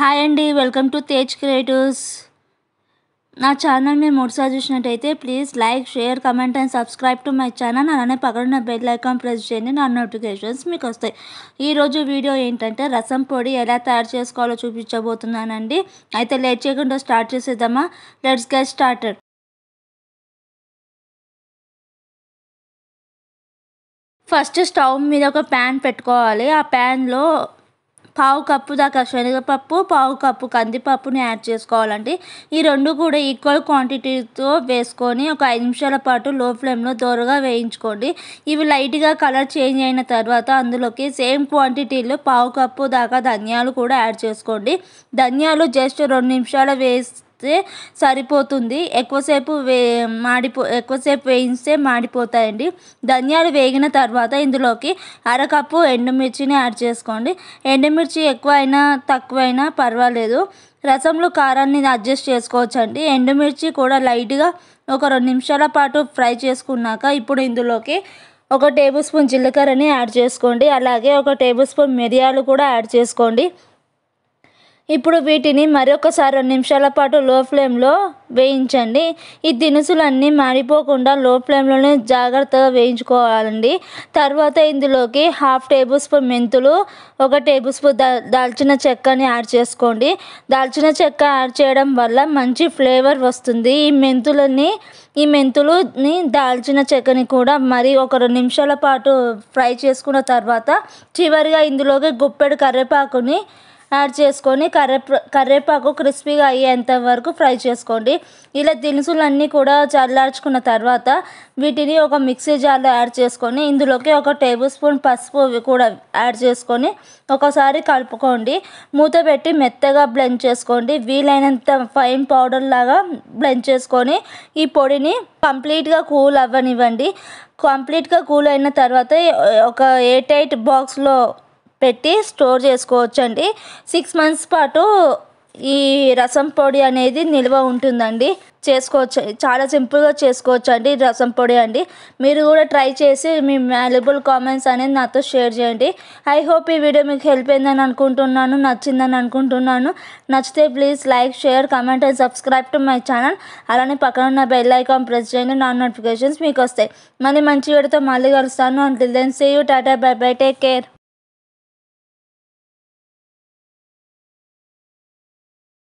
hi అండి welcome to Tej creatives నా channel మీరు మూడు చూసినట్టయితే please like share comment and subscribe to my channel అలానే పక్కన బెల్ ఐకాన్ ప్రెస్ చేయండి నా నోటిఫికేషన్స్ మీకు వస్తాయి ఈరోజు వీడియో ఏంటంటే రసం పొడి ఎలా తయారు చేసుకోవాలో చూపించబోతున్నానండి అయితే లేట్ చేయకుండా స్టార్ట్ చేసేద్దామా let's get starter first stove మీద ఒక ప్యాన్ పెట్టుకోవాలి ఆ ప్యాన్లో పావు కప్పు దాకా శనగపప్పు పావు కప్పు కందిపప్పుని యాడ్ చేసుకోవాలండి ఈ రెండు కూడా ఈక్వల్ క్వాంటిటీతో వేసుకొని ఒక ఐదు నిమిషాల పాటు లో ఫ్లేమ్లో దోరగా వేయించుకోండి ఇవి లైట్గా కలర్ చేంజ్ అయిన తర్వాత అందులోకి సేమ్ క్వాంటిటీలో పావు కప్పు దాకా ధనియాలు కూడా యాడ్ చేసుకోండి ధనియాలు జస్ట్ రెండు నిమిషాలు వేసి వేస్తే సరిపోతుంది ఎక్కువసేపు వే మాడిపో ఎక్కువసేపు వేయిస్తే మాడిపోతాయండి ధనియాలు వేగిన తర్వాత ఇందులోకి అరకప్పు ఎండుమిర్చిని యాడ్ చేసుకోండి ఎండుమిర్చి ఎక్కువైనా తక్కువైనా పర్వాలేదు రసంలో కారాన్ని అడ్జస్ట్ చేసుకోవచ్చండి ఎండుమిర్చి కూడా లైట్గా ఒక రెండు నిమిషాల పాటు ఫ్రై చేసుకున్నాక ఇప్పుడు ఇందులోకి ఒక టేబుల్ స్పూన్ జీలకర్రని యాడ్ చేసుకోండి అలాగే ఒక టేబుల్ స్పూన్ మిరియాలు కూడా యాడ్ చేసుకోండి ఇప్పుడు వీటిని మరొకసారి రెండు నిమిషాల పాటు లో ఫ్లేమ్లో వేయించండి ఈ దినుసులన్నీ మాడిపోకుండా లో ఫ్లేమ్లోనే జాగ్రత్తగా వేయించుకోవాలండి తర్వాత ఇందులోకి హాఫ్ టేబుల్ స్పూన్ మెంతులు ఒక టేబుల్ స్పూన్ దా దాల్చిన చెక్కని యాడ్ చేసుకోండి దాల్చిన చెక్క యాడ్ చేయడం వల్ల మంచి ఫ్లేవర్ వస్తుంది ఈ మెంతులన్నీ ఈ మెంతులుని దాల్చిన చెక్కని కూడా మరి ఒక రెండు నిమిషాల పాటు ఫ్రై చేసుకున్న తర్వాత చివరిగా ఇందులోకి గుప్పెడు కరివేపాకుని యాడ్ చేసుకొని కర్రే కరివేపాకు క్రిస్పీగా అయ్యేంత వరకు ఫ్రై చేసుకోండి ఇలా దినుసులన్నీ కూడా చల్లార్చుకున్న తర్వాత వీటిని ఒక మిక్సీ జార్లో యాడ్ చేసుకొని ఇందులోకి ఒక టేబుల్ స్పూన్ పసుపు కూడా యాడ్ చేసుకొని ఒకసారి కలుపుకోండి మూత పెట్టి మెత్తగా బ్లెండ్ చేసుకోండి వీలైనంత ఫైన్ పౌడర్ లాగా బ్లెండ్ చేసుకొని ఈ పొడిని కంప్లీట్గా కూల్ అవ్వనివ్వండి కంప్లీట్గా కూల్ అయిన తర్వాత ఒక ఎయిట్ ఎయిట్ బాక్స్లో పెట్టి స్టోర్ చేసుకోవచ్చండి సిక్స్ మంత్స్ పాటు ఈ రసం పొడి అనేది నిల్వ ఉంటుందండి చేసుకోవచ్చు చాలా సింపుల్గా చేసుకోవచ్చు అండి రసం పొడి అండి మీరు కూడా ట్రై చేసి మీ వాల్యుబుల్ కామెంట్స్ అనేది నాతో షేర్ చేయండి ఐ హోప్ ఈ వీడియో మీకు హెల్ప్ అయిందని అనుకుంటున్నాను నచ్చిందని అనుకుంటున్నాను నచ్చితే please like share comment and subscribe to my channel అలానే పక్కన ఉన్న బెల్ ఐకాన్ ప్రెస్ చేయండి నా నోటిఫికేషన్స్ మీకు వస్తాయి మళ్ళీ మంచి వీడియోతో మళ్ళీ కలుస్తాను అండ్ దెన్ సే యూ టాటా బై బై టేక్ కేర్